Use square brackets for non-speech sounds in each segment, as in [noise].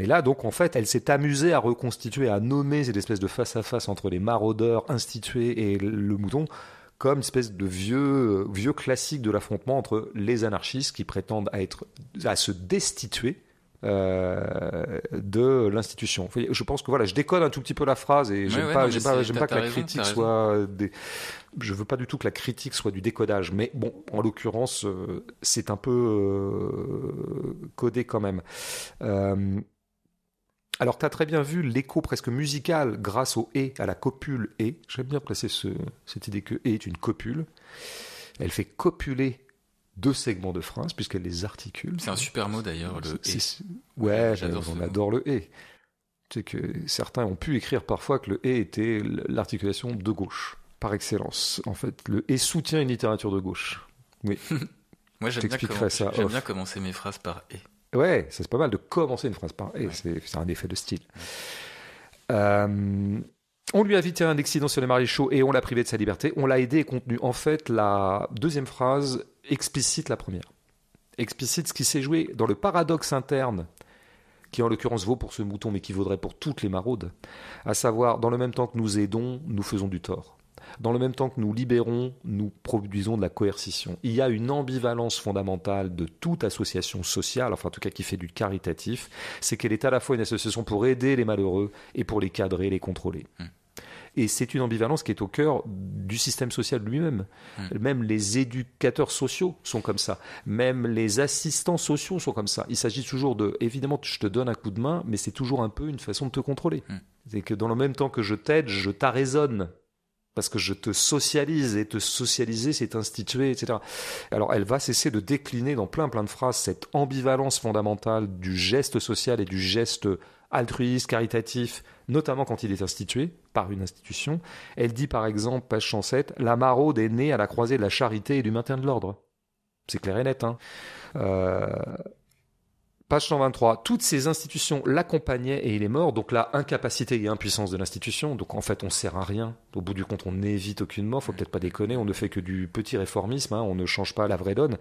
Mais là, donc, en fait, elle s'est amusée à reconstituer, à nommer cette espèce de face-à-face entre les maraudeurs institués et le mouton comme une espèce de vieux, vieux classique de l'affrontement entre les anarchistes qui prétendent à, être, à se destituer euh, de l'institution. Je pense que voilà, je décode un tout petit peu la phrase et je ne pas, que la critique soit des... je veux pas du tout que la critique soit du décodage, mais bon, en l'occurrence, euh, c'est un peu euh, codé quand même. Alors, tu as très bien vu l'écho presque musical grâce au et, à la copule et. J'aime bien placer ce, cette idée que et est une copule. Elle fait copuler deux segments de phrase puisqu'elle les articule. C'est un super mot d'ailleurs, le et. Ouais, j'adore on adore le et. C'est que certains ont pu écrire parfois que le et était l'articulation de gauche, par excellence. En fait, le et soutient une littérature de gauche. Oui. [laughs] Moi, j'aime j'aime bien commencer mes phrases par et. Ouais, c'est pas mal de commencer une phrase par et. C'est un effet de style. Euh, on lui a invité un accident sur les maréchaux et on l'a privé de sa liberté. On l'a aidé et contenu. En fait, la deuxième phrase explicite la première. Explicite ce qui s'est joué dans le paradoxe interne qui en l'occurrence vaut pour ce mouton mais qui vaudrait pour toutes les maraudes, à savoir dans le même temps que nous aidons, nous faisons du tort. Dans le même temps que nous libérons, nous produisons de la coercition. Il y a une ambivalence fondamentale de toute association sociale, enfin en tout cas qui fait du caritatif, c'est qu'elle est à la fois une association pour aider les malheureux et pour les cadrer, les contrôler. Hmm. Et c'est une ambivalence qui est au cœur du système social lui-même. Hmm. Même les éducateurs sociaux sont comme ça. Même les assistants sociaux sont comme ça. Il s'agit toujours de, évidemment, je te donne un coup de main, mais c'est toujours un peu une façon de te contrôler. Hmm. C'est que dans le même temps que je t'aide, je t'arraisonne parce que je te socialise et te socialiser, c'est instituer, etc. Alors elle va cesser de décliner dans plein plein de phrases cette ambivalence fondamentale du geste social et du geste altruiste, caritatif, notamment quand il est institué par une institution. Elle dit par exemple, page 107, la maraude est née à la croisée de la charité et du maintien de l'ordre. C'est clair et net. Hein. Euh, Page 123. Toutes ces institutions l'accompagnaient et il est mort. Donc là, incapacité et impuissance de l'institution. Donc en fait, on sert à rien. Au bout du compte, on n'évite aucune mort. Faut peut-être pas déconner. On ne fait que du petit réformisme. Hein. On ne change pas la vraie donne.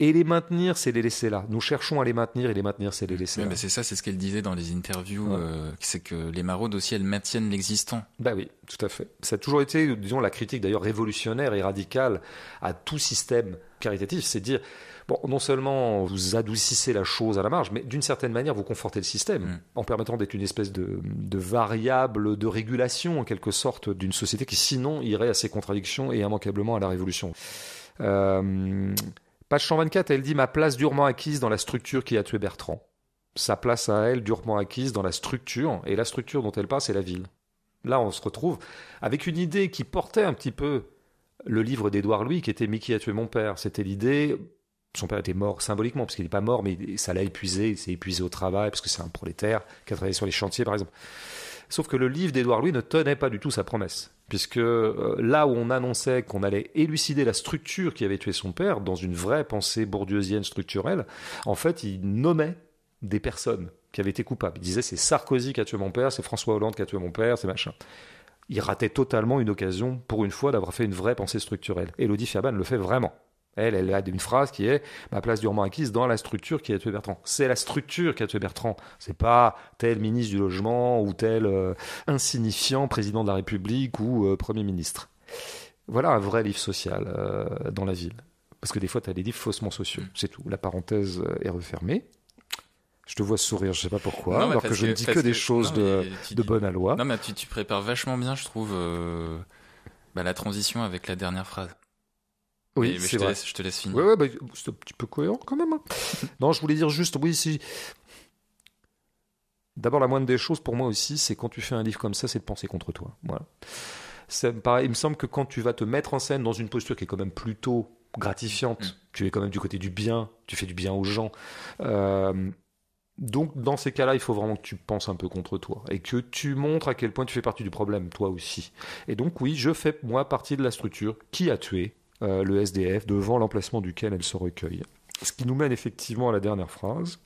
Et les maintenir, c'est les laisser là. Nous cherchons à les maintenir et les maintenir, c'est les laisser là. c'est ça, c'est ce qu'elle disait dans les interviews, euh, c'est que les maraudes aussi, elles maintiennent l'existant. Bah oui, tout à fait. Ça a toujours été, disons, la critique d'ailleurs révolutionnaire et radicale à tout système caritatif, c'est dire, bon, non seulement vous adoucissez la chose à la marge, mais d'une certaine manière, vous confortez le système mm. en permettant d'être une espèce de, de, variable de régulation, en quelque sorte, d'une société qui sinon irait à ses contradictions et immanquablement à la révolution. Euh, Page 124, elle dit Ma place durement acquise dans la structure qui a tué Bertrand. Sa place à elle durement acquise dans la structure, et la structure dont elle parle, c'est la ville. Là, on se retrouve avec une idée qui portait un petit peu le livre d'Édouard Louis, qui était Mickey a tué mon père. C'était l'idée. Son père était mort symboliquement, parce qu'il n'est pas mort, mais ça l'a épuisé. Il s'est épuisé au travail, parce que c'est un prolétaire qui a travaillé sur les chantiers, par exemple. Sauf que le livre d'Édouard Louis ne tenait pas du tout sa promesse puisque euh, là où on annonçait qu'on allait élucider la structure qui avait tué son père, dans une vraie pensée bourdieusienne structurelle, en fait, il nommait des personnes qui avaient été coupables. Il disait c'est Sarkozy qui a tué mon père, c'est François Hollande qui a tué mon père, c'est machin. Il ratait totalement une occasion, pour une fois, d'avoir fait une vraie pensée structurelle. Elodie Fiaban le fait vraiment. Elle, elle a une phrase qui est ma place durement acquise dans la structure qui a tué Bertrand. C'est la structure qui a tué Bertrand. C'est pas tel ministre du logement ou tel euh, insignifiant président de la République ou euh, premier ministre. Voilà un vrai livre social euh, dans la ville. Parce que des fois, tu as des livres faussement sociaux. C'est tout. La parenthèse est refermée. Je te vois sourire, je sais pas pourquoi, alors que, je ne dis que, des choses de, de, bonne à loi. Non, mais tu, tu prépares vachement bien, je trouve, bah, la transition avec la dernière phrase. Oui, c'est je, te laisse, finir. Ouais, bah, c'est un petit peu cohérent quand même. Hein. [laughs] non, je voulais dire juste, oui, si. D'abord, la moindre des choses pour moi aussi, c'est quand tu fais un livre comme ça, c'est de penser contre toi. Voilà. Ça me il me semble que quand tu vas te mettre en scène dans une posture qui est quand même plutôt gratifiante, mm. tu es quand même du côté du bien, tu fais du bien aux gens. Euh, donc, dans ces cas-là, il faut vraiment que tu penses un peu contre toi et que tu montres à quel point tu fais partie du problème, toi aussi. Et donc, oui, je fais moi partie de la structure qui a tué euh, le SDF devant l'emplacement duquel elle se recueille. Ce qui nous mène effectivement à la dernière phrase.